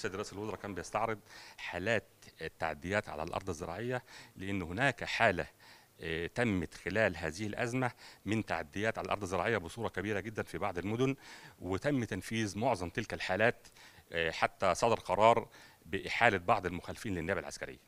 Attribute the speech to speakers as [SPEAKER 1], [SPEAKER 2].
[SPEAKER 1] السيد رئيس الوزراء كان بيستعرض حالات التعديات على الارض الزراعيه لان هناك حاله آه، تمت خلال هذه الازمه من تعديات على الارض الزراعيه بصوره كبيره جدا في بعض المدن وتم تنفيذ معظم تلك الحالات آه، حتى صدر قرار باحاله بعض المخالفين للنيابه العسكريه